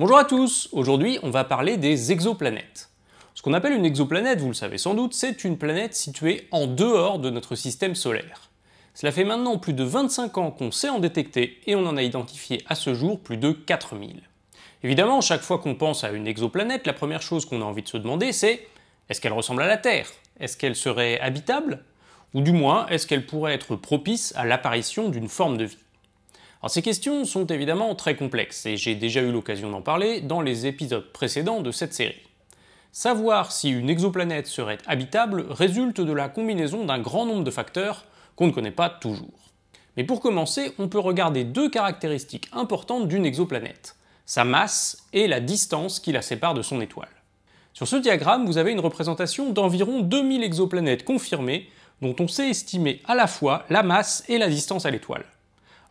Bonjour à tous, aujourd'hui on va parler des exoplanètes. Ce qu'on appelle une exoplanète, vous le savez sans doute, c'est une planète située en dehors de notre système solaire. Cela fait maintenant plus de 25 ans qu'on sait en détecter et on en a identifié à ce jour plus de 4000. Évidemment, chaque fois qu'on pense à une exoplanète, la première chose qu'on a envie de se demander c'est est-ce qu'elle ressemble à la Terre Est-ce qu'elle serait habitable Ou du moins, est-ce qu'elle pourrait être propice à l'apparition d'une forme de vie alors ces questions sont évidemment très complexes et j'ai déjà eu l'occasion d'en parler dans les épisodes précédents de cette série. Savoir si une exoplanète serait habitable résulte de la combinaison d'un grand nombre de facteurs qu'on ne connaît pas toujours. Mais pour commencer, on peut regarder deux caractéristiques importantes d'une exoplanète, sa masse et la distance qui la sépare de son étoile. Sur ce diagramme, vous avez une représentation d'environ 2000 exoplanètes confirmées dont on sait estimer à la fois la masse et la distance à l'étoile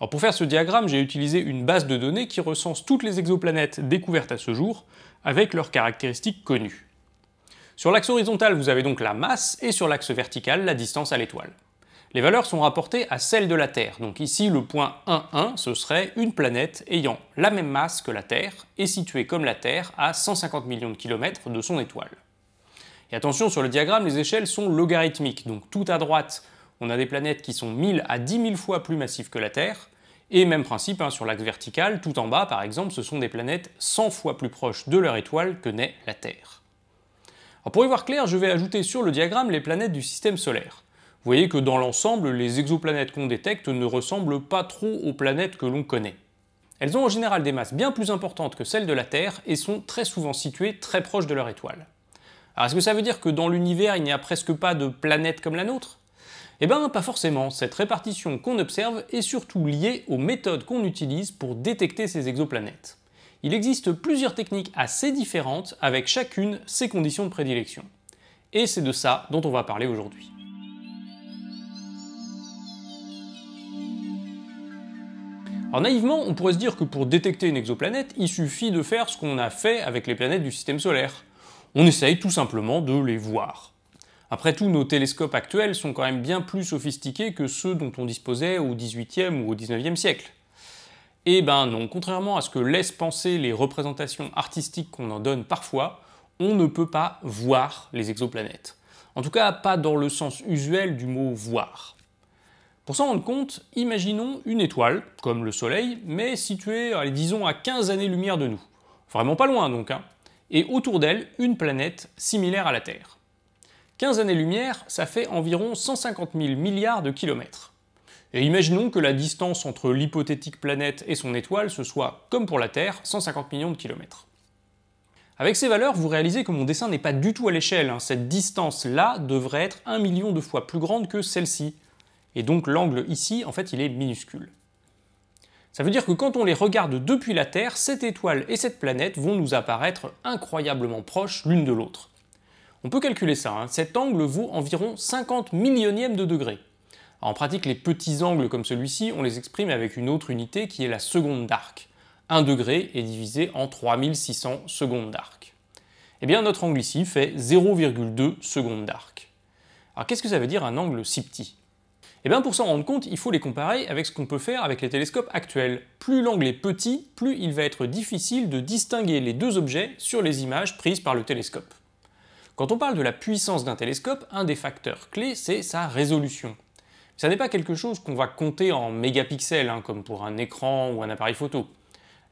pour faire ce diagramme, j'ai utilisé une base de données qui recense toutes les exoplanètes découvertes à ce jour, avec leurs caractéristiques connues. Sur l'axe horizontal, vous avez donc la masse, et sur l'axe vertical, la distance à l'étoile. Les valeurs sont rapportées à celles de la Terre, donc ici le point 1,1, ce serait une planète ayant la même masse que la Terre, et située comme la Terre à 150 millions de kilomètres de son étoile. Et attention, sur le diagramme, les échelles sont logarithmiques, donc tout à droite, on a des planètes qui sont 1000 à 10 000 fois plus massives que la Terre, et même principe, hein, sur l'axe vertical, tout en bas par exemple, ce sont des planètes 100 fois plus proches de leur étoile que naît la Terre. pour y voir clair, je vais ajouter sur le diagramme les planètes du système solaire. Vous voyez que dans l'ensemble, les exoplanètes qu'on détecte ne ressemblent pas trop aux planètes que l'on connaît. Elles ont en général des masses bien plus importantes que celles de la Terre et sont très souvent situées très proches de leur étoile. Alors est-ce que ça veut dire que dans l'univers il n'y a presque pas de planètes comme la nôtre eh bien, pas forcément. Cette répartition qu'on observe est surtout liée aux méthodes qu'on utilise pour détecter ces exoplanètes. Il existe plusieurs techniques assez différentes avec chacune ses conditions de prédilection. Et c'est de ça dont on va parler aujourd'hui. Alors naïvement, on pourrait se dire que pour détecter une exoplanète, il suffit de faire ce qu'on a fait avec les planètes du système solaire. On essaye tout simplement de les voir. Après tout, nos télescopes actuels sont quand même bien plus sophistiqués que ceux dont on disposait au XVIIIe ou au XIXe siècle. Eh ben non, contrairement à ce que laissent penser les représentations artistiques qu'on en donne parfois, on ne peut pas voir les exoplanètes. En tout cas, pas dans le sens usuel du mot voir. Pour s'en rendre compte, imaginons une étoile, comme le Soleil, mais située, disons, à 15 années-lumière de nous. Vraiment pas loin donc, hein. Et autour d'elle, une planète similaire à la Terre. 15 années-lumière, ça fait environ 150 000 milliards de kilomètres. Et imaginons que la distance entre l'hypothétique planète et son étoile, ce soit, comme pour la Terre, 150 millions de kilomètres. Avec ces valeurs, vous réalisez que mon dessin n'est pas du tout à l'échelle. Hein. Cette distance-là devrait être un million de fois plus grande que celle-ci. Et donc l'angle ici, en fait, il est minuscule. Ça veut dire que quand on les regarde depuis la Terre, cette étoile et cette planète vont nous apparaître incroyablement proches l'une de l'autre. On peut calculer ça, hein. cet angle vaut environ 50 millionièmes de degré. en pratique, les petits angles comme celui-ci, on les exprime avec une autre unité qui est la seconde d'arc. 1 degré est divisé en 3600 secondes d'arc. Eh bien, notre angle ici fait 0,2 secondes d'arc. Alors, qu'est-ce que ça veut dire un angle si petit eh bien pour s'en rendre compte, il faut les comparer avec ce qu'on peut faire avec les télescopes actuels. Plus l'angle est petit, plus il va être difficile de distinguer les deux objets sur les images prises par le télescope. Quand on parle de la puissance d'un télescope, un des facteurs clés, c'est sa résolution. Ça n'est pas quelque chose qu'on va compter en mégapixels, hein, comme pour un écran ou un appareil photo.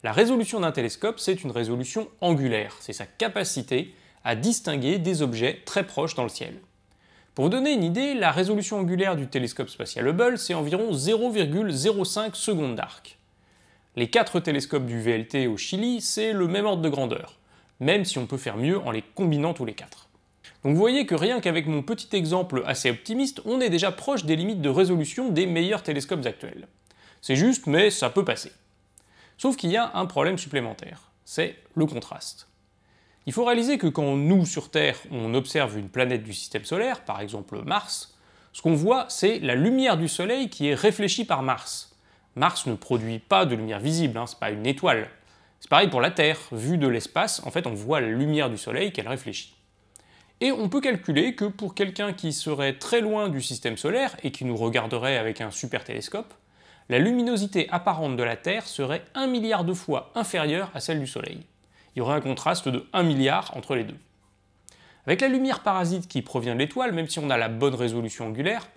La résolution d'un télescope, c'est une résolution angulaire, c'est sa capacité à distinguer des objets très proches dans le ciel. Pour vous donner une idée, la résolution angulaire du télescope spatial Hubble, c'est environ 0,05 secondes d'arc. Les quatre télescopes du VLT au Chili, c'est le même ordre de grandeur, même si on peut faire mieux en les combinant tous les quatre. Donc vous voyez que rien qu'avec mon petit exemple assez optimiste, on est déjà proche des limites de résolution des meilleurs télescopes actuels. C'est juste, mais ça peut passer. Sauf qu'il y a un problème supplémentaire, c'est le contraste. Il faut réaliser que quand nous, sur Terre, on observe une planète du système solaire, par exemple Mars, ce qu'on voit, c'est la lumière du Soleil qui est réfléchie par Mars. Mars ne produit pas de lumière visible, hein, c'est pas une étoile. C'est pareil pour la Terre, vue de l'espace, en fait on voit la lumière du Soleil qu'elle réfléchit. Et on peut calculer que pour quelqu'un qui serait très loin du système solaire et qui nous regarderait avec un super télescope, la luminosité apparente de la Terre serait un milliard de fois inférieure à celle du Soleil. Il y aurait un contraste de 1 milliard entre les deux. Avec la lumière parasite qui provient de l'étoile, même si on a la bonne résolution angulaire,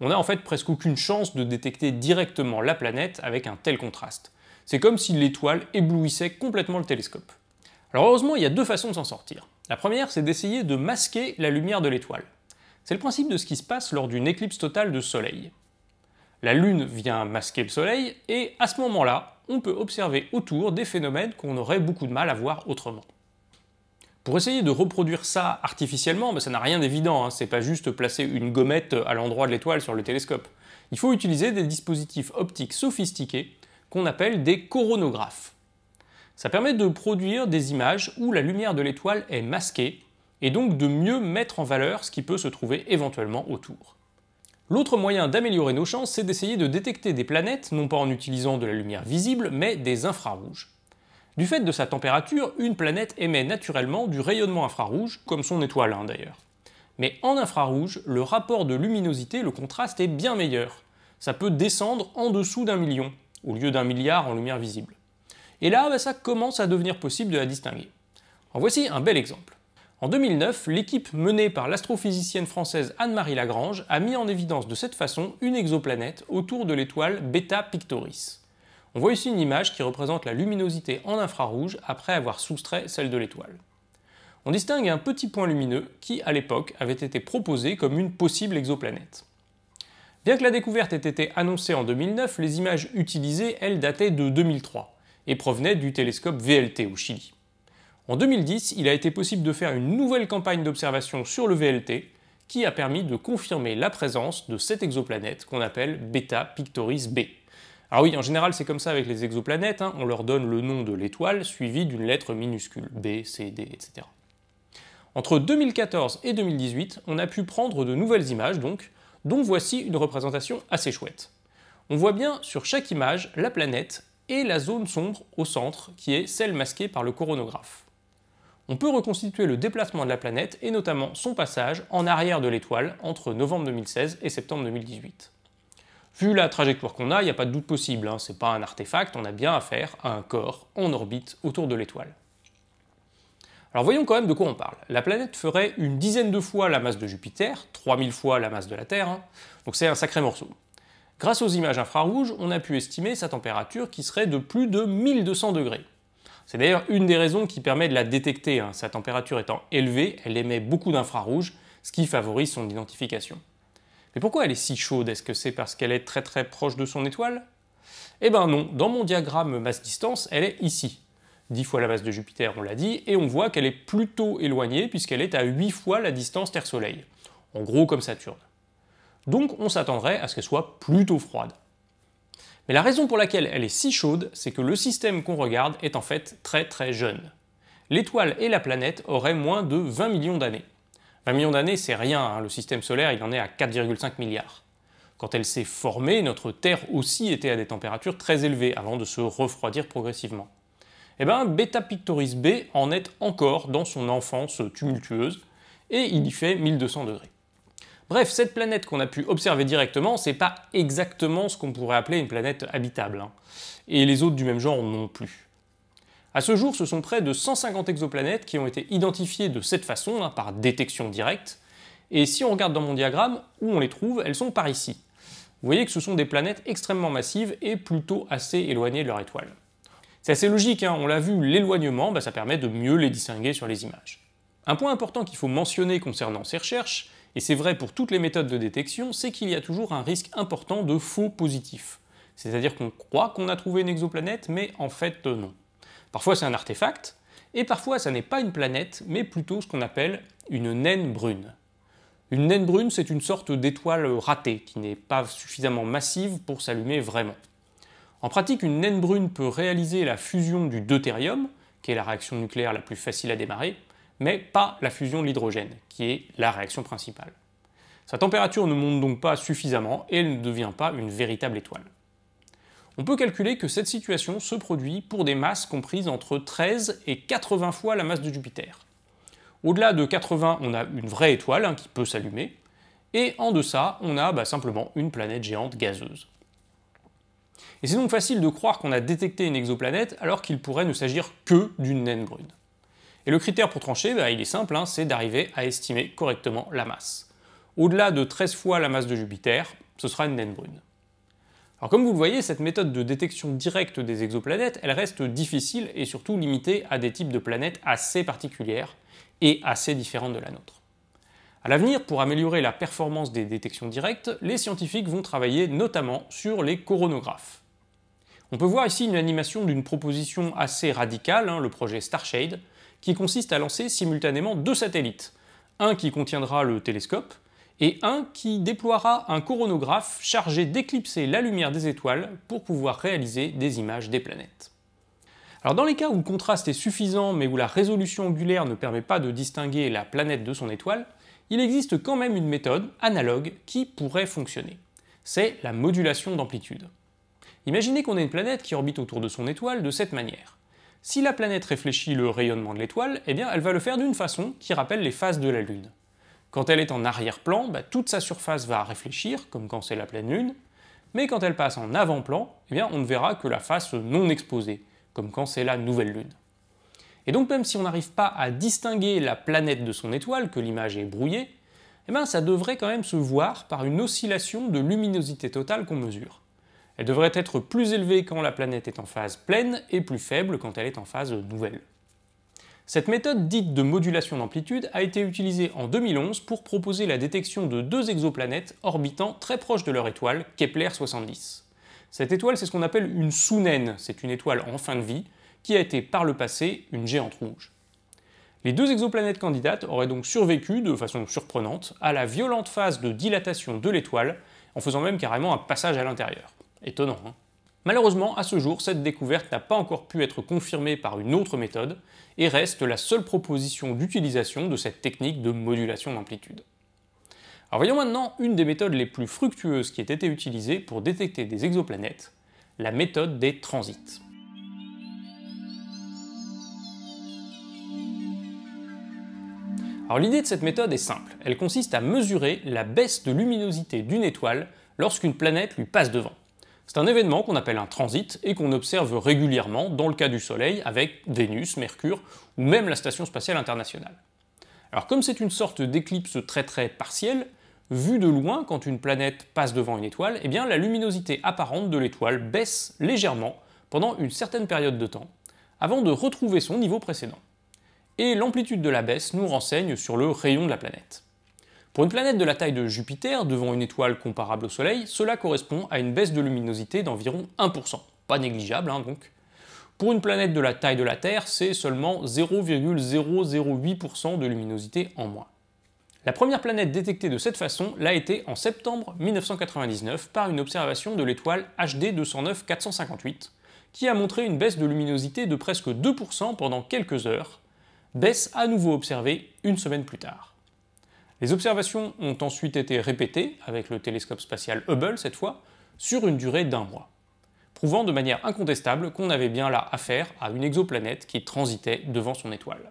on n'a en fait presque aucune chance de détecter directement la planète avec un tel contraste. C'est comme si l'étoile éblouissait complètement le télescope. Alors heureusement, il y a deux façons de s'en sortir. La première, c'est d'essayer de masquer la lumière de l'étoile. C'est le principe de ce qui se passe lors d'une éclipse totale de soleil. La Lune vient masquer le soleil et à ce moment-là, on peut observer autour des phénomènes qu'on aurait beaucoup de mal à voir autrement. Pour essayer de reproduire ça artificiellement, ben, ça n'a rien d'évident, hein. c'est pas juste placer une gommette à l'endroit de l'étoile sur le télescope. Il faut utiliser des dispositifs optiques sophistiqués qu'on appelle des coronographes. Ça permet de produire des images où la lumière de l'étoile est masquée et donc de mieux mettre en valeur ce qui peut se trouver éventuellement autour. L'autre moyen d'améliorer nos chances, c'est d'essayer de détecter des planètes, non pas en utilisant de la lumière visible, mais des infrarouges. Du fait de sa température, une planète émet naturellement du rayonnement infrarouge, comme son étoile hein, d'ailleurs. Mais en infrarouge, le rapport de luminosité, le contraste est bien meilleur. Ça peut descendre en dessous d'un million, au lieu d'un milliard en lumière visible. Et là, bah, ça commence à devenir possible de la distinguer. En voici un bel exemple. En 2009, l'équipe menée par l'astrophysicienne française Anne-Marie Lagrange a mis en évidence de cette façon une exoplanète autour de l'étoile Beta Pictoris. On voit ici une image qui représente la luminosité en infrarouge après avoir soustrait celle de l'étoile. On distingue un petit point lumineux qui, à l'époque, avait été proposé comme une possible exoplanète. Bien que la découverte ait été annoncée en 2009, les images utilisées, elles, dataient de 2003 et provenait du télescope VLT au Chili. En 2010, il a été possible de faire une nouvelle campagne d'observation sur le VLT qui a permis de confirmer la présence de cette exoplanète qu'on appelle Beta Pictoris b. Ah oui, en général c'est comme ça avec les exoplanètes, hein. on leur donne le nom de l'étoile suivi d'une lettre minuscule, B, C, D, etc. Entre 2014 et 2018, on a pu prendre de nouvelles images donc, dont voici une représentation assez chouette. On voit bien sur chaque image la planète et la zone sombre au centre, qui est celle masquée par le coronographe. On peut reconstituer le déplacement de la planète et notamment son passage en arrière de l'étoile entre novembre 2016 et septembre 2018. Vu la trajectoire qu'on a, il n'y a pas de doute possible, hein, c'est pas un artefact, on a bien affaire à un corps en orbite autour de l'étoile. Alors voyons quand même de quoi on parle. La planète ferait une dizaine de fois la masse de Jupiter, 3000 fois la masse de la Terre, hein. donc c'est un sacré morceau. Grâce aux images infrarouges, on a pu estimer sa température qui serait de plus de 1200 degrés. C'est d'ailleurs une des raisons qui permet de la détecter. Hein. Sa température étant élevée, elle émet beaucoup d'infrarouges, ce qui favorise son identification. Mais pourquoi elle est si chaude Est-ce que c'est parce qu'elle est très très proche de son étoile Eh ben non, dans mon diagramme masse-distance, elle est ici. 10 fois la masse de Jupiter, on l'a dit, et on voit qu'elle est plutôt éloignée puisqu'elle est à 8 fois la distance Terre-Soleil. En gros comme Saturne donc on s'attendrait à ce qu'elle soit plutôt froide. Mais la raison pour laquelle elle est si chaude, c'est que le système qu'on regarde est en fait très très jeune. L'étoile et la planète auraient moins de 20 millions d'années. 20 millions d'années, c'est rien, hein. le système solaire il en est à 4,5 milliards. Quand elle s'est formée, notre Terre aussi était à des températures très élevées avant de se refroidir progressivement. Et eh bien, Beta Pictoris B en est encore dans son enfance tumultueuse et il y fait 1200 degrés. Bref, cette planète qu'on a pu observer directement, c'est pas exactement ce qu'on pourrait appeler une planète habitable. Hein. Et les autres du même genre non plus. À ce jour, ce sont près de 150 exoplanètes qui ont été identifiées de cette façon, hein, par détection directe. Et si on regarde dans mon diagramme, où on les trouve, elles sont par ici. Vous voyez que ce sont des planètes extrêmement massives et plutôt assez éloignées de leur étoile. C'est assez logique, hein, on l'a vu, l'éloignement, bah, ça permet de mieux les distinguer sur les images. Un point important qu'il faut mentionner concernant ces recherches, et c'est vrai pour toutes les méthodes de détection, c'est qu'il y a toujours un risque important de faux positifs. C'est-à-dire qu'on croit qu'on a trouvé une exoplanète, mais en fait euh, non. Parfois c'est un artefact, et parfois ça n'est pas une planète, mais plutôt ce qu'on appelle une naine brune. Une naine brune, c'est une sorte d'étoile ratée qui n'est pas suffisamment massive pour s'allumer vraiment. En pratique, une naine brune peut réaliser la fusion du deutérium, qui est la réaction nucléaire la plus facile à démarrer, mais pas la fusion de l'hydrogène, qui est la réaction principale. Sa température ne monte donc pas suffisamment et elle ne devient pas une véritable étoile. On peut calculer que cette situation se produit pour des masses comprises entre 13 et 80 fois la masse de Jupiter. Au-delà de 80, on a une vraie étoile hein, qui peut s'allumer, et en deçà, on a bah, simplement une planète géante gazeuse. Et c'est donc facile de croire qu'on a détecté une exoplanète alors qu'il pourrait ne s'agir que d'une naine brune. Et le critère pour trancher, bah, il est simple, hein, c'est d'arriver à estimer correctement la masse. Au-delà de 13 fois la masse de Jupiter, ce sera une naine brune. Alors comme vous le voyez, cette méthode de détection directe des exoplanètes, elle reste difficile et surtout limitée à des types de planètes assez particulières et assez différentes de la nôtre. À l'avenir, pour améliorer la performance des détections directes, les scientifiques vont travailler notamment sur les coronographes. On peut voir ici une animation d'une proposition assez radicale, hein, le projet Starshade, qui consiste à lancer simultanément deux satellites, un qui contiendra le télescope et un qui déploiera un coronographe chargé d'éclipser la lumière des étoiles pour pouvoir réaliser des images des planètes. Alors dans les cas où le contraste est suffisant mais où la résolution angulaire ne permet pas de distinguer la planète de son étoile, il existe quand même une méthode analogue qui pourrait fonctionner. C'est la modulation d'amplitude. Imaginez qu'on ait une planète qui orbite autour de son étoile de cette manière. Si la planète réfléchit le rayonnement de l'étoile, eh bien elle va le faire d'une façon qui rappelle les phases de la Lune. Quand elle est en arrière-plan, bah, toute sa surface va réfléchir, comme quand c'est la pleine Lune, mais quand elle passe en avant-plan, eh bien on ne verra que la face non exposée, comme quand c'est la nouvelle Lune. Et donc même si on n'arrive pas à distinguer la planète de son étoile, que l'image est brouillée, eh bien ça devrait quand même se voir par une oscillation de luminosité totale qu'on mesure. Elle devrait être plus élevée quand la planète est en phase pleine et plus faible quand elle est en phase nouvelle. Cette méthode dite de modulation d'amplitude a été utilisée en 2011 pour proposer la détection de deux exoplanètes orbitant très proche de leur étoile, Kepler 70. Cette étoile, c'est ce qu'on appelle une sous-naine, c'est une étoile en fin de vie, qui a été par le passé une géante rouge. Les deux exoplanètes candidates auraient donc survécu de façon surprenante à la violente phase de dilatation de l'étoile, en faisant même carrément un passage à l'intérieur. Étonnant. Hein Malheureusement, à ce jour, cette découverte n'a pas encore pu être confirmée par une autre méthode et reste la seule proposition d'utilisation de cette technique de modulation d'amplitude. Alors voyons maintenant une des méthodes les plus fructueuses qui ait été utilisée pour détecter des exoplanètes, la méthode des transits. Alors l'idée de cette méthode est simple, elle consiste à mesurer la baisse de luminosité d'une étoile lorsqu'une planète lui passe devant. C'est un événement qu'on appelle un transit et qu'on observe régulièrement dans le cas du Soleil avec Vénus, Mercure ou même la Station spatiale internationale. Alors comme c'est une sorte d'éclipse très très partielle, vue de loin quand une planète passe devant une étoile, eh bien la luminosité apparente de l'étoile baisse légèrement pendant une certaine période de temps, avant de retrouver son niveau précédent. Et l'amplitude de la baisse nous renseigne sur le rayon de la planète. Pour une planète de la taille de Jupiter, devant une étoile comparable au Soleil, cela correspond à une baisse de luminosité d'environ 1%. Pas négligeable, hein, donc. Pour une planète de la taille de la Terre, c'est seulement 0,008% de luminosité en moins. La première planète détectée de cette façon l'a été en septembre 1999 par une observation de l'étoile HD 209-458, qui a montré une baisse de luminosité de presque 2% pendant quelques heures, baisse à nouveau observée une semaine plus tard. Les observations ont ensuite été répétées, avec le télescope spatial Hubble cette fois, sur une durée d'un mois, prouvant de manière incontestable qu'on avait bien là affaire à une exoplanète qui transitait devant son étoile.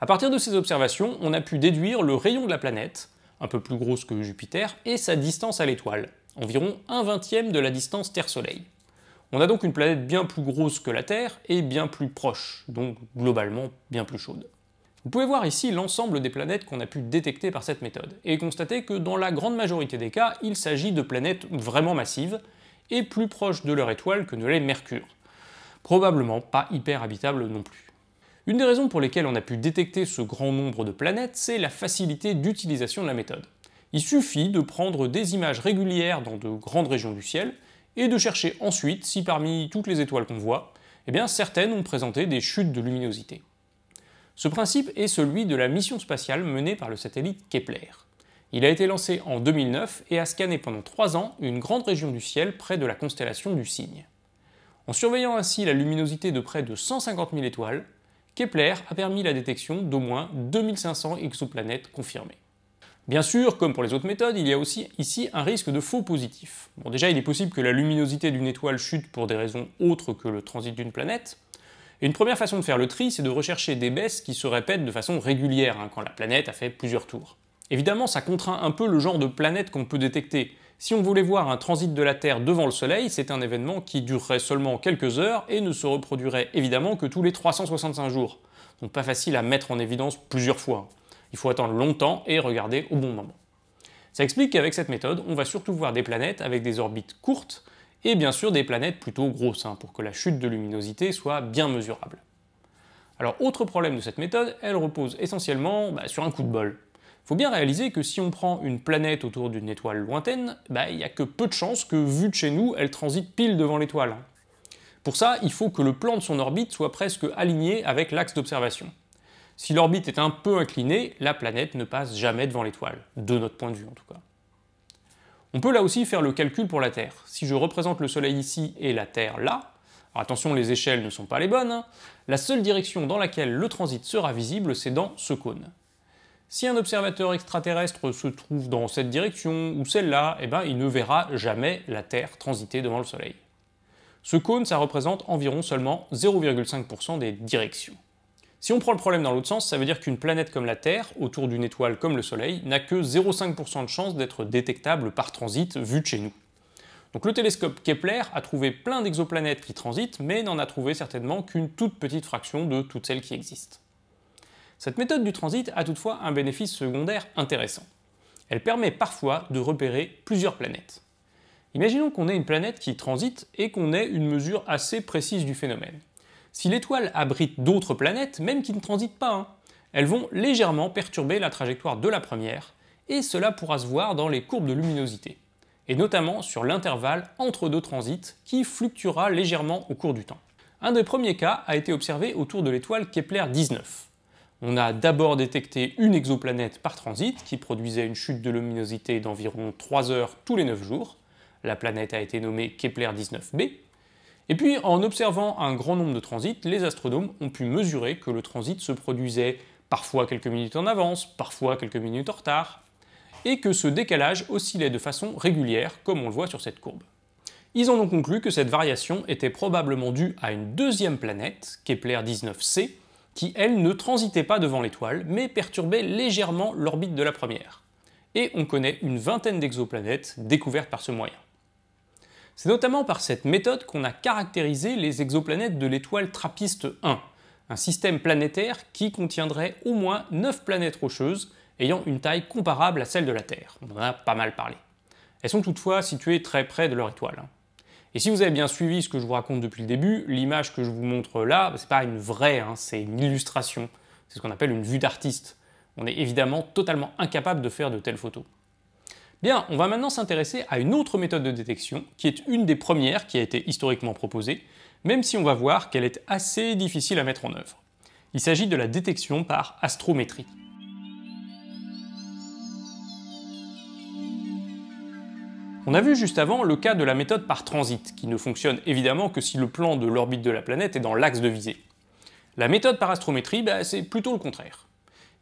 À partir de ces observations, on a pu déduire le rayon de la planète, un peu plus grosse que Jupiter, et sa distance à l'étoile, environ un vingtième de la distance Terre-Soleil. On a donc une planète bien plus grosse que la Terre et bien plus proche, donc globalement bien plus chaude. Vous pouvez voir ici l'ensemble des planètes qu'on a pu détecter par cette méthode, et constater que dans la grande majorité des cas, il s'agit de planètes vraiment massives, et plus proches de leur étoile que ne l'est Mercure. Probablement pas hyper habitable non plus. Une des raisons pour lesquelles on a pu détecter ce grand nombre de planètes, c'est la facilité d'utilisation de la méthode. Il suffit de prendre des images régulières dans de grandes régions du ciel, et de chercher ensuite si parmi toutes les étoiles qu'on voit, eh bien certaines ont présenté des chutes de luminosité. Ce principe est celui de la mission spatiale menée par le satellite Kepler. Il a été lancé en 2009 et a scanné pendant trois ans une grande région du ciel près de la constellation du Cygne. En surveillant ainsi la luminosité de près de 150 000 étoiles, Kepler a permis la détection d'au moins 2500 exoplanètes confirmées. Bien sûr, comme pour les autres méthodes, il y a aussi ici un risque de faux positif. Bon, déjà, il est possible que la luminosité d'une étoile chute pour des raisons autres que le transit d'une planète, une première façon de faire le tri, c'est de rechercher des baisses qui se répètent de façon régulière, hein, quand la planète a fait plusieurs tours. Évidemment, ça contraint un peu le genre de planète qu'on peut détecter. Si on voulait voir un transit de la Terre devant le Soleil, c'est un événement qui durerait seulement quelques heures et ne se reproduirait évidemment que tous les 365 jours. Donc pas facile à mettre en évidence plusieurs fois. Il faut attendre longtemps et regarder au bon moment. Ça explique qu'avec cette méthode, on va surtout voir des planètes avec des orbites courtes, et bien sûr des planètes plutôt grosses, hein, pour que la chute de luminosité soit bien mesurable. Alors autre problème de cette méthode, elle repose essentiellement bah, sur un coup de bol. Faut bien réaliser que si on prend une planète autour d'une étoile lointaine, bah, il n'y a que peu de chances que, vue de chez nous, elle transite pile devant l'étoile. Hein. Pour ça, il faut que le plan de son orbite soit presque aligné avec l'axe d'observation. Si l'orbite est un peu inclinée, la planète ne passe jamais devant l'étoile, de notre point de vue en tout cas. On peut là aussi faire le calcul pour la Terre. Si je représente le Soleil ici et la Terre là, attention, les échelles ne sont pas les bonnes, hein, la seule direction dans laquelle le transit sera visible, c'est dans ce cône. Si un observateur extraterrestre se trouve dans cette direction ou celle-là, eh ben, il ne verra jamais la Terre transiter devant le Soleil. Ce cône, ça représente environ seulement 0,5% des directions. Si on prend le problème dans l'autre sens, ça veut dire qu'une planète comme la Terre, autour d'une étoile comme le Soleil, n'a que 0,5% de chance d'être détectable par transit vu de chez nous. Donc le télescope Kepler a trouvé plein d'exoplanètes qui transitent, mais n'en a trouvé certainement qu'une toute petite fraction de toutes celles qui existent. Cette méthode du transit a toutefois un bénéfice secondaire intéressant. Elle permet parfois de repérer plusieurs planètes. Imaginons qu'on ait une planète qui transite et qu'on ait une mesure assez précise du phénomène. Si l'étoile abrite d'autres planètes, même qui ne transitent pas, hein, elles vont légèrement perturber la trajectoire de la première, et cela pourra se voir dans les courbes de luminosité, et notamment sur l'intervalle entre deux transits qui fluctuera légèrement au cours du temps. Un des premiers cas a été observé autour de l'étoile Kepler-19. On a d'abord détecté une exoplanète par transit qui produisait une chute de luminosité d'environ 3 heures tous les 9 jours. La planète a été nommée Kepler-19b, et puis, en observant un grand nombre de transits, les astronomes ont pu mesurer que le transit se produisait parfois quelques minutes en avance, parfois quelques minutes en retard, et que ce décalage oscillait de façon régulière, comme on le voit sur cette courbe. Ils en ont conclu que cette variation était probablement due à une deuxième planète, Kepler 19c, qui elle ne transitait pas devant l'étoile, mais perturbait légèrement l'orbite de la première. Et on connaît une vingtaine d'exoplanètes découvertes par ce moyen. C'est notamment par cette méthode qu'on a caractérisé les exoplanètes de l'étoile Trappiste 1, un système planétaire qui contiendrait au moins 9 planètes rocheuses ayant une taille comparable à celle de la Terre. On en a pas mal parlé. Elles sont toutefois situées très près de leur étoile. Hein. Et si vous avez bien suivi ce que je vous raconte depuis le début, l'image que je vous montre là, bah, c'est pas une vraie, hein, c'est une illustration. C'est ce qu'on appelle une vue d'artiste. On est évidemment totalement incapable de faire de telles photos. Bien, on va maintenant s'intéresser à une autre méthode de détection, qui est une des premières qui a été historiquement proposée, même si on va voir qu'elle est assez difficile à mettre en œuvre. Il s'agit de la détection par astrométrie. On a vu juste avant le cas de la méthode par transit, qui ne fonctionne évidemment que si le plan de l'orbite de la planète est dans l'axe de visée. La méthode par astrométrie, ben, c'est plutôt le contraire.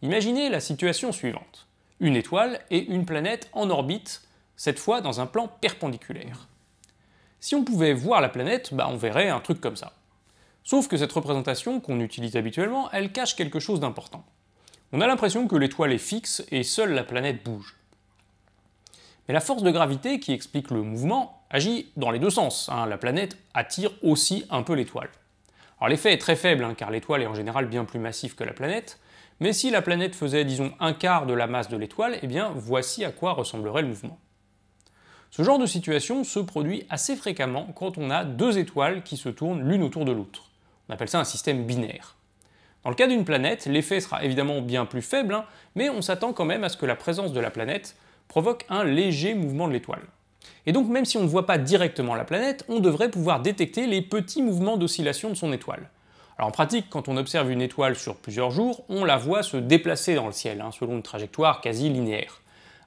Imaginez la situation suivante une étoile et une planète en orbite, cette fois dans un plan perpendiculaire. Si on pouvait voir la planète, bah, on verrait un truc comme ça. Sauf que cette représentation qu'on utilise habituellement, elle cache quelque chose d'important. On a l'impression que l'étoile est fixe et seule la planète bouge. Mais la force de gravité qui explique le mouvement agit dans les deux sens. Hein. La planète attire aussi un peu l'étoile. Alors l'effet est très faible, hein, car l'étoile est en général bien plus massive que la planète, mais si la planète faisait, disons, un quart de la masse de l'étoile, eh bien, voici à quoi ressemblerait le mouvement. Ce genre de situation se produit assez fréquemment quand on a deux étoiles qui se tournent l'une autour de l'autre. On appelle ça un système binaire. Dans le cas d'une planète, l'effet sera évidemment bien plus faible, hein, mais on s'attend quand même à ce que la présence de la planète provoque un léger mouvement de l'étoile. Et donc même si on ne voit pas directement la planète, on devrait pouvoir détecter les petits mouvements d'oscillation de son étoile. Alors en pratique, quand on observe une étoile sur plusieurs jours, on la voit se déplacer dans le ciel, hein, selon une trajectoire quasi linéaire.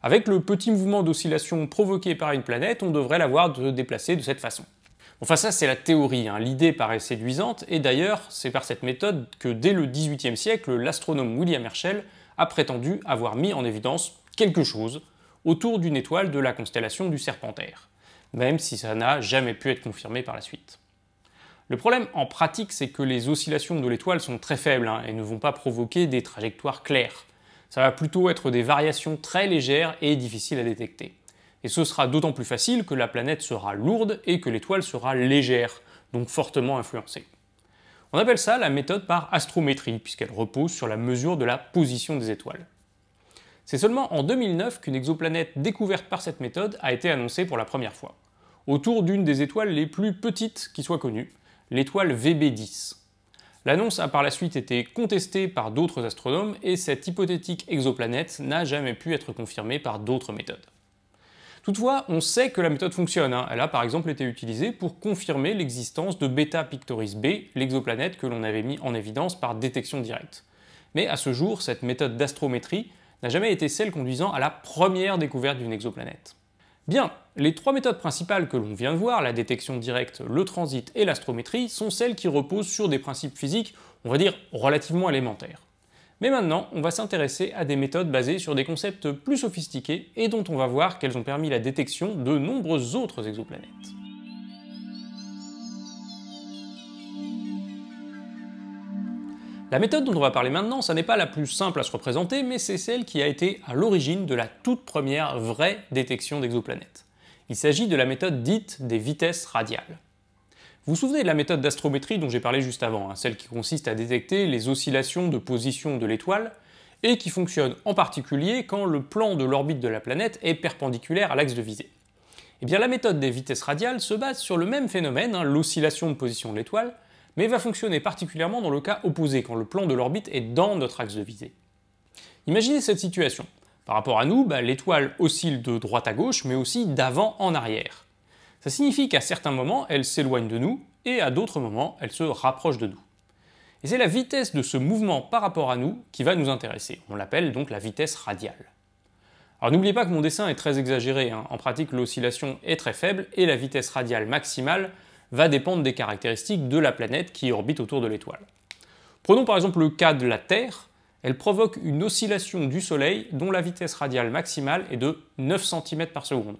Avec le petit mouvement d'oscillation provoqué par une planète, on devrait la voir se déplacer de cette façon. Enfin ça c'est la théorie, hein. l'idée paraît séduisante, et d'ailleurs c'est par cette méthode que dès le XVIIIe siècle, l'astronome William Herschel a prétendu avoir mis en évidence quelque chose autour d'une étoile de la constellation du Serpentaire, même si ça n'a jamais pu être confirmé par la suite. Le problème en pratique, c'est que les oscillations de l'étoile sont très faibles hein, et ne vont pas provoquer des trajectoires claires. Ça va plutôt être des variations très légères et difficiles à détecter. Et ce sera d'autant plus facile que la planète sera lourde et que l'étoile sera légère, donc fortement influencée. On appelle ça la méthode par astrométrie, puisqu'elle repose sur la mesure de la position des étoiles. C'est seulement en 2009 qu'une exoplanète découverte par cette méthode a été annoncée pour la première fois, autour d'une des étoiles les plus petites qui soit connue, l'étoile VB10. L'annonce a par la suite été contestée par d'autres astronomes et cette hypothétique exoplanète n'a jamais pu être confirmée par d'autres méthodes. Toutefois, on sait que la méthode fonctionne. Hein. Elle a par exemple été utilisée pour confirmer l'existence de Beta Pictoris b, l'exoplanète que l'on avait mis en évidence par détection directe. Mais à ce jour, cette méthode d'astrométrie n'a jamais été celle conduisant à la première découverte d'une exoplanète. Bien, les trois méthodes principales que l'on vient de voir, la détection directe, le transit et l'astrométrie, sont celles qui reposent sur des principes physiques, on va dire, relativement élémentaires. Mais maintenant, on va s'intéresser à des méthodes basées sur des concepts plus sophistiqués et dont on va voir qu'elles ont permis la détection de nombreuses autres exoplanètes. La méthode dont on va parler maintenant, ça n'est pas la plus simple à se représenter, mais c'est celle qui a été à l'origine de la toute première vraie détection d'exoplanètes. Il s'agit de la méthode dite des vitesses radiales. Vous vous souvenez de la méthode d'astrométrie dont j'ai parlé juste avant, hein, celle qui consiste à détecter les oscillations de position de l'étoile et qui fonctionne en particulier quand le plan de l'orbite de la planète est perpendiculaire à l'axe de visée. Eh bien, la méthode des vitesses radiales se base sur le même phénomène, hein, l'oscillation de position de l'étoile, mais va fonctionner particulièrement dans le cas opposé, quand le plan de l'orbite est dans notre axe de visée. Imaginez cette situation. Par rapport à nous, bah, l'étoile oscille de droite à gauche, mais aussi d'avant en arrière. Ça signifie qu'à certains moments, elle s'éloigne de nous, et à d'autres moments, elle se rapproche de nous. Et c'est la vitesse de ce mouvement par rapport à nous qui va nous intéresser. On l'appelle donc la vitesse radiale. Alors n'oubliez pas que mon dessin est très exagéré. Hein. En pratique, l'oscillation est très faible et la vitesse radiale maximale va dépendre des caractéristiques de la planète qui orbite autour de l'étoile. Prenons par exemple le cas de la Terre elle provoque une oscillation du Soleil dont la vitesse radiale maximale est de 9 cm par seconde.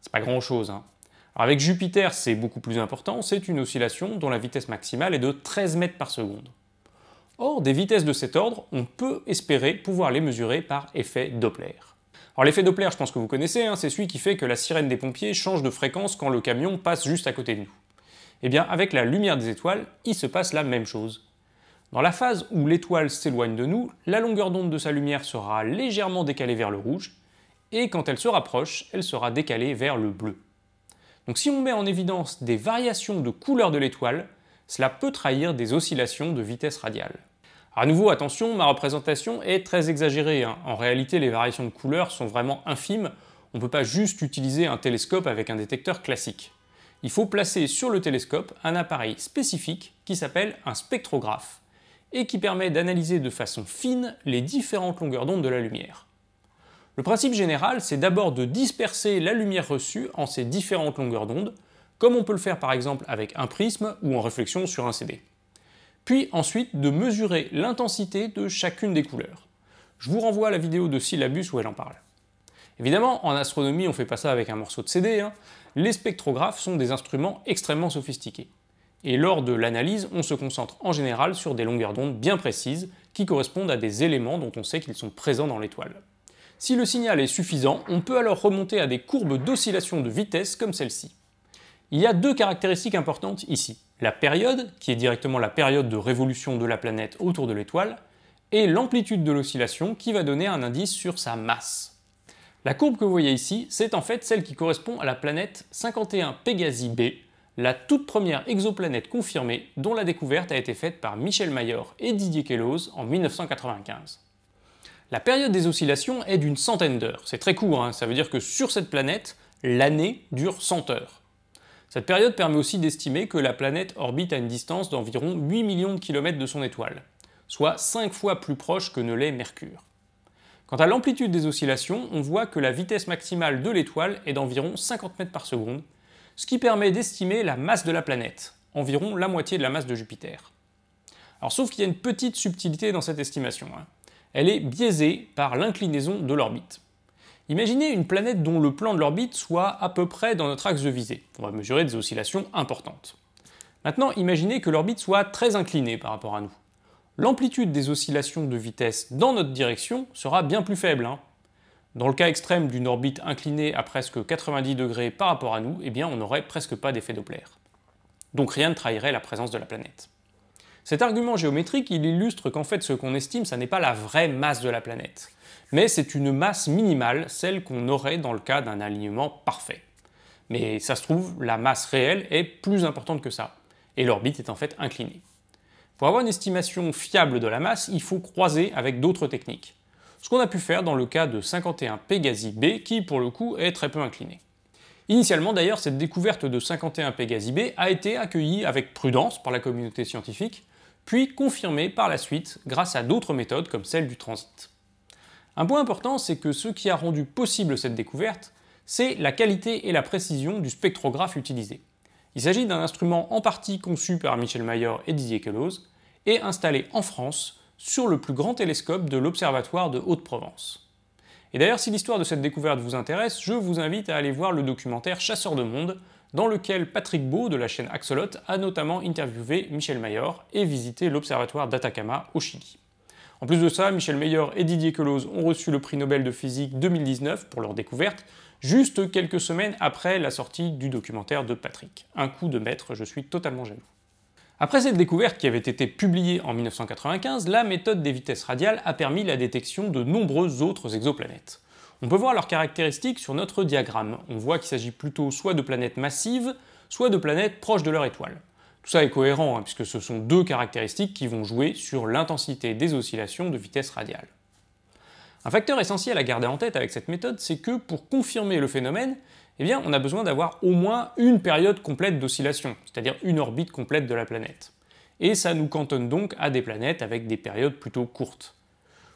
C'est pas grand chose. Hein. avec Jupiter, c'est beaucoup plus important, c'est une oscillation dont la vitesse maximale est de 13 mètres par seconde. Or, des vitesses de cet ordre, on peut espérer pouvoir les mesurer par effet Doppler. Alors l'effet Doppler, je pense que vous connaissez, hein, c'est celui qui fait que la sirène des pompiers change de fréquence quand le camion passe juste à côté de nous. Eh bien, avec la lumière des étoiles, il se passe la même chose. Dans la phase où l'étoile s'éloigne de nous, la longueur d'onde de sa lumière sera légèrement décalée vers le rouge, et quand elle se rapproche, elle sera décalée vers le bleu. Donc si on met en évidence des variations de couleur de l'étoile, cela peut trahir des oscillations de vitesse radiale. À nouveau, attention, ma représentation est très exagérée. Hein. En réalité, les variations de couleur sont vraiment infimes. On ne peut pas juste utiliser un télescope avec un détecteur classique. Il faut placer sur le télescope un appareil spécifique qui s'appelle un spectrographe et qui permet d'analyser de façon fine les différentes longueurs d'onde de la lumière. Le principe général, c'est d'abord de disperser la lumière reçue en ses différentes longueurs d'onde, comme on peut le faire par exemple avec un prisme ou en réflexion sur un CD. Puis ensuite de mesurer l'intensité de chacune des couleurs. Je vous renvoie à la vidéo de Syllabus où elle en parle. Évidemment, en astronomie, on ne fait pas ça avec un morceau de CD. Hein. Les spectrographes sont des instruments extrêmement sophistiqués. Et lors de l'analyse, on se concentre en général sur des longueurs d'onde bien précises qui correspondent à des éléments dont on sait qu'ils sont présents dans l'étoile. Si le signal est suffisant, on peut alors remonter à des courbes d'oscillation de vitesse comme celle-ci. Il y a deux caractéristiques importantes ici. La période, qui est directement la période de révolution de la planète autour de l'étoile, et l'amplitude de l'oscillation qui va donner un indice sur sa masse. La courbe que vous voyez ici, c'est en fait celle qui correspond à la planète 51 Pegasi b, la toute première exoplanète confirmée dont la découverte a été faite par Michel Mayor et Didier Queloz en 1995. La période des oscillations est d'une centaine d'heures, c'est très court, hein. ça veut dire que sur cette planète, l'année dure 100 heures. Cette période permet aussi d'estimer que la planète orbite à une distance d'environ 8 millions de kilomètres de son étoile, soit 5 fois plus proche que ne l'est Mercure. Quant à l'amplitude des oscillations, on voit que la vitesse maximale de l'étoile est d'environ 50 mètres par seconde, ce qui permet d'estimer la masse de la planète, environ la moitié de la masse de Jupiter. Alors sauf qu'il y a une petite subtilité dans cette estimation. Hein. Elle est biaisée par l'inclinaison de l'orbite. Imaginez une planète dont le plan de l'orbite soit à peu près dans notre axe de visée. On va mesurer des oscillations importantes. Maintenant, imaginez que l'orbite soit très inclinée par rapport à nous. L'amplitude des oscillations de vitesse dans notre direction sera bien plus faible, hein. Dans le cas extrême d'une orbite inclinée à presque 90 degrés par rapport à nous, eh bien on n'aurait presque pas d'effet Doppler. Donc rien ne trahirait la présence de la planète. Cet argument géométrique, il illustre qu'en fait ce qu'on estime, ça n'est pas la vraie masse de la planète, mais c'est une masse minimale, celle qu'on aurait dans le cas d'un alignement parfait. Mais ça se trouve, la masse réelle est plus importante que ça, et l'orbite est en fait inclinée. Pour avoir une estimation fiable de la masse, il faut croiser avec d'autres techniques ce qu'on a pu faire dans le cas de 51 Pegasi B, qui pour le coup est très peu incliné. Initialement d'ailleurs, cette découverte de 51 Pegasi B a été accueillie avec prudence par la communauté scientifique, puis confirmée par la suite grâce à d'autres méthodes comme celle du transit. Un point important, c'est que ce qui a rendu possible cette découverte, c'est la qualité et la précision du spectrographe utilisé. Il s'agit d'un instrument en partie conçu par Michel Mayer et Didier Queloz et installé en France sur le plus grand télescope de l'Observatoire de Haute-Provence. Et d'ailleurs, si l'histoire de cette découverte vous intéresse, je vous invite à aller voir le documentaire "Chasseur de monde, dans lequel Patrick Beau de la chaîne Axolot a notamment interviewé Michel Mayor et visité l'observatoire d'Atacama au Chili. En plus de ça, Michel Mayor et Didier Queloz ont reçu le prix Nobel de physique 2019 pour leur découverte, juste quelques semaines après la sortie du documentaire de Patrick. Un coup de maître, je suis totalement jaloux. Après cette découverte qui avait été publiée en 1995, la méthode des vitesses radiales a permis la détection de nombreuses autres exoplanètes. On peut voir leurs caractéristiques sur notre diagramme. On voit qu'il s'agit plutôt soit de planètes massives, soit de planètes proches de leur étoile. Tout ça est cohérent, hein, puisque ce sont deux caractéristiques qui vont jouer sur l'intensité des oscillations de vitesse radiale. Un facteur essentiel à garder en tête avec cette méthode, c'est que pour confirmer le phénomène, eh bien on a besoin d'avoir au moins une période complète d'oscillation, c'est-à-dire une orbite complète de la planète. Et ça nous cantonne donc à des planètes avec des périodes plutôt courtes.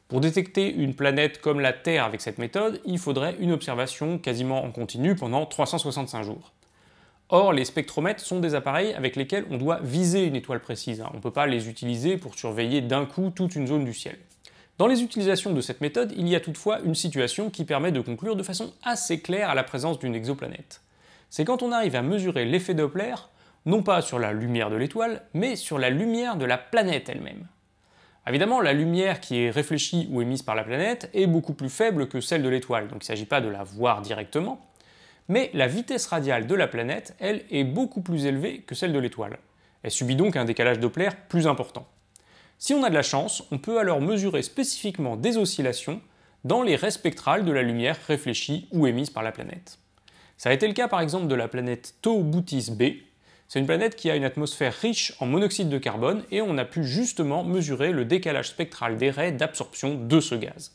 Pour détecter une planète comme la Terre avec cette méthode, il faudrait une observation quasiment en continu pendant 365 jours. Or, les spectromètres sont des appareils avec lesquels on doit viser une étoile précise. Hein. On ne peut pas les utiliser pour surveiller d'un coup toute une zone du ciel. Dans les utilisations de cette méthode, il y a toutefois une situation qui permet de conclure de façon assez claire à la présence d'une exoplanète. C'est quand on arrive à mesurer l'effet Doppler, non pas sur la lumière de l'étoile, mais sur la lumière de la planète elle-même. Évidemment, la lumière qui est réfléchie ou émise par la planète est beaucoup plus faible que celle de l'étoile, donc il ne s'agit pas de la voir directement, mais la vitesse radiale de la planète, elle, est beaucoup plus élevée que celle de l'étoile. Elle subit donc un décalage Doppler plus important. Si on a de la chance, on peut alors mesurer spécifiquement des oscillations dans les raies spectrales de la lumière réfléchie ou émise par la planète. Ça a été le cas par exemple de la planète Tau B. C'est une planète qui a une atmosphère riche en monoxyde de carbone et on a pu justement mesurer le décalage spectral des raies d'absorption de ce gaz.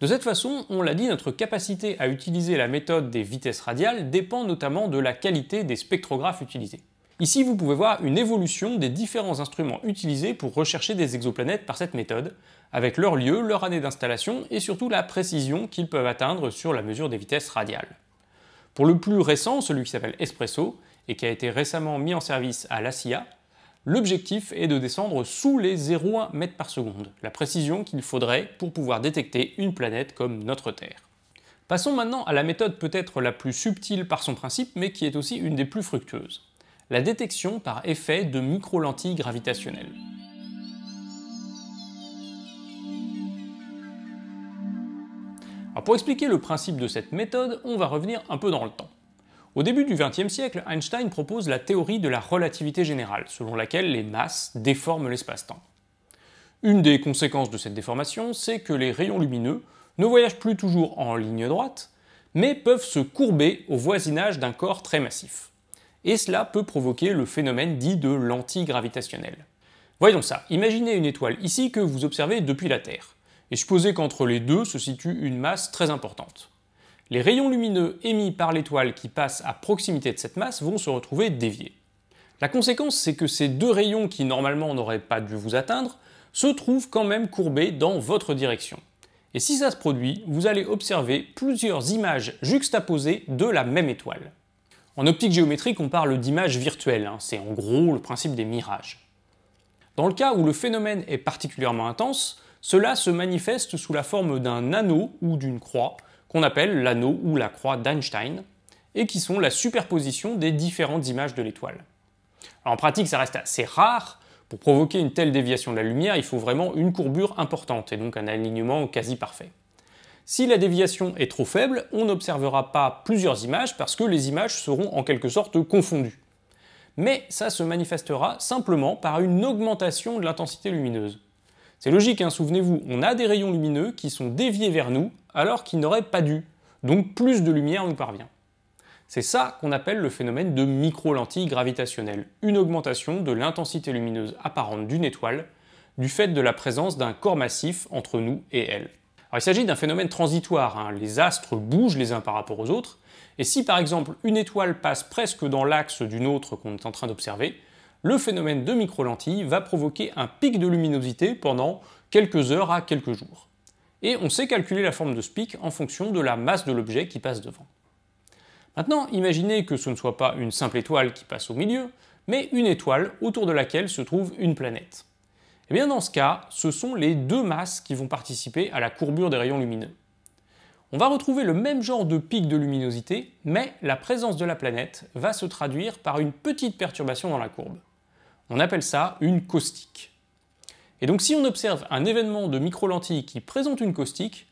De cette façon, on l'a dit, notre capacité à utiliser la méthode des vitesses radiales dépend notamment de la qualité des spectrographes utilisés. Ici, vous pouvez voir une évolution des différents instruments utilisés pour rechercher des exoplanètes par cette méthode, avec leur lieu, leur année d'installation et surtout la précision qu'ils peuvent atteindre sur la mesure des vitesses radiales. Pour le plus récent, celui qui s'appelle Espresso, et qui a été récemment mis en service à l'ACIA, l'objectif est de descendre sous les 0,1 mètres par seconde, la précision qu'il faudrait pour pouvoir détecter une planète comme notre Terre. Passons maintenant à la méthode peut-être la plus subtile par son principe, mais qui est aussi une des plus fructueuses la détection par effet de micro-lentilles gravitationnelles. pour expliquer le principe de cette méthode, on va revenir un peu dans le temps. Au début du XXe siècle, Einstein propose la théorie de la relativité générale, selon laquelle les masses déforment l'espace-temps. Une des conséquences de cette déformation, c'est que les rayons lumineux ne voyagent plus toujours en ligne droite, mais peuvent se courber au voisinage d'un corps très massif et cela peut provoquer le phénomène dit de l'antigravitationnel. Voyons ça, imaginez une étoile ici que vous observez depuis la Terre, et supposez qu'entre les deux se situe une masse très importante. Les rayons lumineux émis par l'étoile qui passe à proximité de cette masse vont se retrouver déviés. La conséquence, c'est que ces deux rayons qui normalement n'auraient pas dû vous atteindre se trouvent quand même courbés dans votre direction. Et si ça se produit, vous allez observer plusieurs images juxtaposées de la même étoile. En optique géométrique, on parle d'image virtuelle, hein. c'est en gros le principe des mirages. Dans le cas où le phénomène est particulièrement intense, cela se manifeste sous la forme d'un anneau ou d'une croix, qu'on appelle l'anneau ou la croix d'Einstein, et qui sont la superposition des différentes images de l'étoile. En pratique, ça reste assez rare. Pour provoquer une telle déviation de la lumière, il faut vraiment une courbure importante et donc un alignement quasi parfait. Si la déviation est trop faible, on n'observera pas plusieurs images parce que les images seront en quelque sorte confondues. Mais ça se manifestera simplement par une augmentation de l'intensité lumineuse. C'est logique, hein, souvenez-vous, on a des rayons lumineux qui sont déviés vers nous alors qu'ils n'auraient pas dû, donc plus de lumière nous parvient. C'est ça qu'on appelle le phénomène de micro-lentille gravitationnelle, une augmentation de l'intensité lumineuse apparente d'une étoile du fait de la présence d'un corps massif entre nous et elle il s'agit d'un phénomène transitoire, hein. les astres bougent les uns par rapport aux autres, et si par exemple une étoile passe presque dans l'axe d'une autre qu'on est en train d'observer, le phénomène de microlentille va provoquer un pic de luminosité pendant quelques heures à quelques jours. Et on sait calculer la forme de ce pic en fonction de la masse de l'objet qui passe devant. Maintenant, imaginez que ce ne soit pas une simple étoile qui passe au milieu, mais une étoile autour de laquelle se trouve une planète. Eh bien dans ce cas, ce sont les deux masses qui vont participer à la courbure des rayons lumineux. On va retrouver le même genre de pic de luminosité, mais la présence de la planète va se traduire par une petite perturbation dans la courbe. On appelle ça une caustique. Et donc si on observe un événement de micro micro-lentilles qui présente une caustique,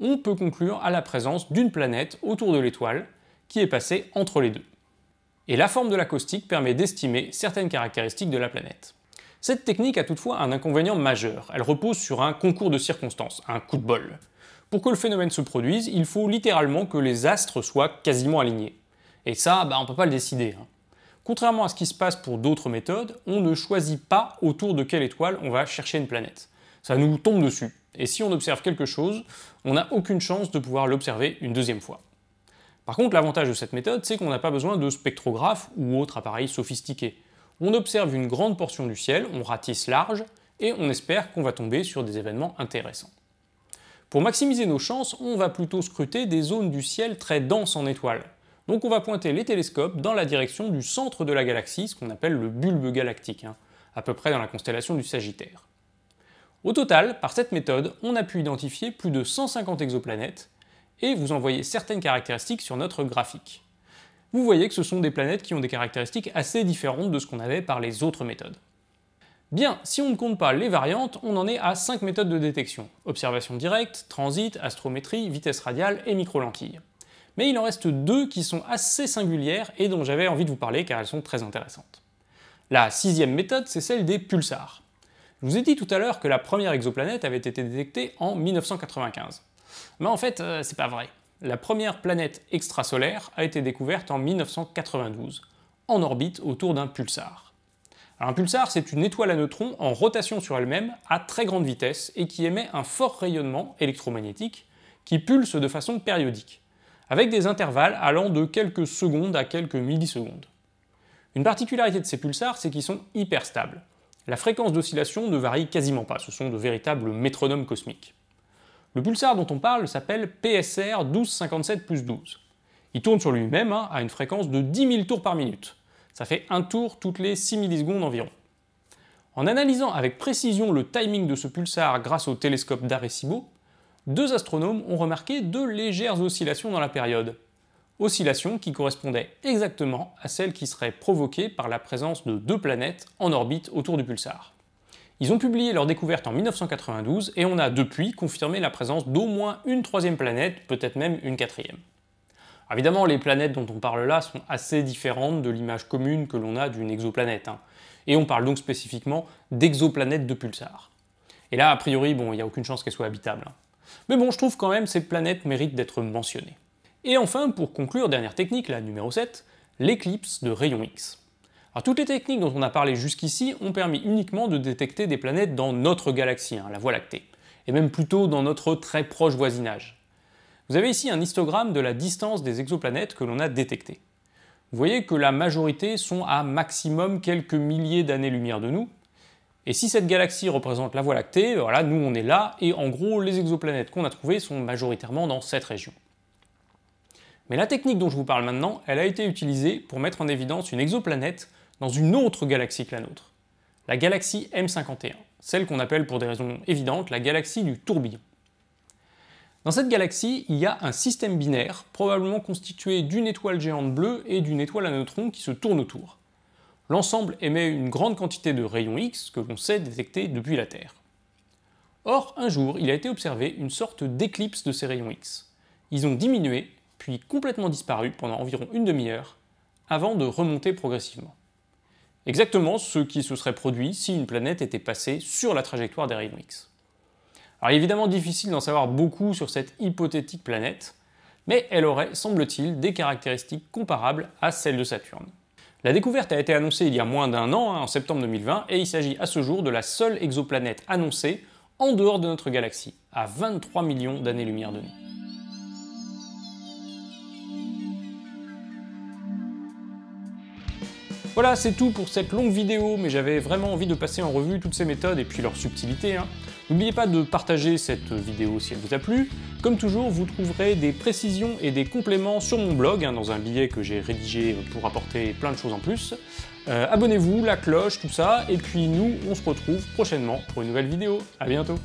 on peut conclure à la présence d'une planète autour de l'étoile qui est passée entre les deux. Et la forme de la caustique permet d'estimer certaines caractéristiques de la planète. Cette technique a toutefois un inconvénient majeur, elle repose sur un concours de circonstances, un coup de bol. Pour que le phénomène se produise, il faut littéralement que les astres soient quasiment alignés. Et ça, bah, on ne peut pas le décider. Hein. Contrairement à ce qui se passe pour d'autres méthodes, on ne choisit pas autour de quelle étoile on va chercher une planète. Ça nous tombe dessus. Et si on observe quelque chose, on n'a aucune chance de pouvoir l'observer une deuxième fois. Par contre, l'avantage de cette méthode, c'est qu'on n'a pas besoin de spectrographe ou autre appareil sophistiqué. On observe une grande portion du ciel, on ratisse large et on espère qu'on va tomber sur des événements intéressants. Pour maximiser nos chances, on va plutôt scruter des zones du ciel très denses en étoiles. Donc on va pointer les télescopes dans la direction du centre de la galaxie, ce qu'on appelle le bulbe galactique, hein, à peu près dans la constellation du Sagittaire. Au total, par cette méthode, on a pu identifier plus de 150 exoplanètes, et vous en voyez certaines caractéristiques sur notre graphique vous voyez que ce sont des planètes qui ont des caractéristiques assez différentes de ce qu'on avait par les autres méthodes. Bien, si on ne compte pas les variantes, on en est à 5 méthodes de détection. Observation directe, transit, astrométrie, vitesse radiale et micro-lentille. Mais il en reste deux qui sont assez singulières et dont j'avais envie de vous parler car elles sont très intéressantes. La sixième méthode, c'est celle des pulsars. Je vous ai dit tout à l'heure que la première exoplanète avait été détectée en 1995. Mais en fait, euh, c'est pas vrai la première planète extrasolaire a été découverte en 1992, en orbite autour d'un pulsar. un pulsar, c'est une étoile à neutrons en rotation sur elle-même à très grande vitesse et qui émet un fort rayonnement électromagnétique qui pulse de façon périodique, avec des intervalles allant de quelques secondes à quelques millisecondes. Une particularité de ces pulsars, c'est qu'ils sont hyper stables. La fréquence d'oscillation ne varie quasiment pas, ce sont de véritables métronomes cosmiques. Le pulsar dont on parle s'appelle PSR 1257 plus 12. Il tourne sur lui-même hein, à une fréquence de 10 000 tours par minute. Ça fait un tour toutes les 6 millisecondes environ. En analysant avec précision le timing de ce pulsar grâce au télescope d'Arecibo, deux astronomes ont remarqué deux légères oscillations dans la période. Oscillations qui correspondaient exactement à celles qui seraient provoquées par la présence de deux planètes en orbite autour du pulsar. Ils ont publié leur découverte en 1992 et on a depuis confirmé la présence d'au moins une troisième planète, peut-être même une quatrième. Évidemment, les planètes dont on parle là sont assez différentes de l'image commune que l'on a d'une exoplanète. Hein. Et on parle donc spécifiquement d'exoplanètes de pulsars. Et là, a priori, bon, il n'y a aucune chance qu'elles soient habitables. Hein. Mais bon, je trouve quand même ces planètes méritent d'être mentionnées. Et enfin, pour conclure, dernière technique, la numéro 7, l'éclipse de rayon X toutes les techniques dont on a parlé jusqu'ici ont permis uniquement de détecter des planètes dans notre galaxie, hein, la Voie lactée, et même plutôt dans notre très proche voisinage. Vous avez ici un histogramme de la distance des exoplanètes que l'on a détectées. Vous voyez que la majorité sont à maximum quelques milliers d'années-lumière de nous. Et si cette galaxie représente la Voie lactée, ben voilà, nous on est là, et en gros les exoplanètes qu'on a trouvées sont majoritairement dans cette région. Mais la technique dont je vous parle maintenant, elle a été utilisée pour mettre en évidence une exoplanète dans une autre galaxie que la nôtre, la galaxie M51, celle qu'on appelle pour des raisons évidentes la galaxie du tourbillon. Dans cette galaxie, il y a un système binaire, probablement constitué d'une étoile géante bleue et d'une étoile à neutrons qui se tournent autour. L'ensemble émet une grande quantité de rayons X que l'on sait détecter depuis la Terre. Or, un jour, il a été observé une sorte d'éclipse de ces rayons X. Ils ont diminué, puis complètement disparu pendant environ une demi-heure, avant de remonter progressivement. Exactement ce qui se serait produit si une planète était passée sur la trajectoire des rayons Alors évidemment difficile d'en savoir beaucoup sur cette hypothétique planète, mais elle aurait, semble-t-il, des caractéristiques comparables à celles de Saturne. La découverte a été annoncée il y a moins d'un an, hein, en septembre 2020, et il s'agit à ce jour de la seule exoplanète annoncée en dehors de notre galaxie, à 23 millions d'années-lumière de nous. Voilà, c'est tout pour cette longue vidéo, mais j'avais vraiment envie de passer en revue toutes ces méthodes et puis leur subtilité. Hein. N'oubliez pas de partager cette vidéo si elle vous a plu. Comme toujours, vous trouverez des précisions et des compléments sur mon blog, hein, dans un billet que j'ai rédigé pour apporter plein de choses en plus. Euh, abonnez-vous, la cloche, tout ça, et puis nous, on se retrouve prochainement pour une nouvelle vidéo. À bientôt